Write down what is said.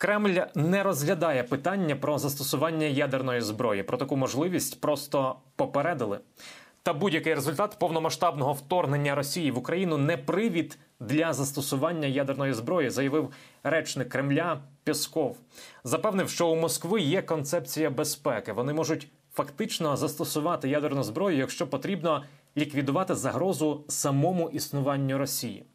Кремль не розглядає питання про застосування ядерної зброї. Про таку можливість просто попередили. Та будь-який результат повномасштабного вторгнення Росії в Україну не привід для застосування ядерної зброї, заявив речник Кремля Пісков. Запевнив, що у Москви є концепція безпеки. Вони можуть фактично застосувати ядерну зброю, якщо потрібно ліквідувати загрозу самому існуванню Росії.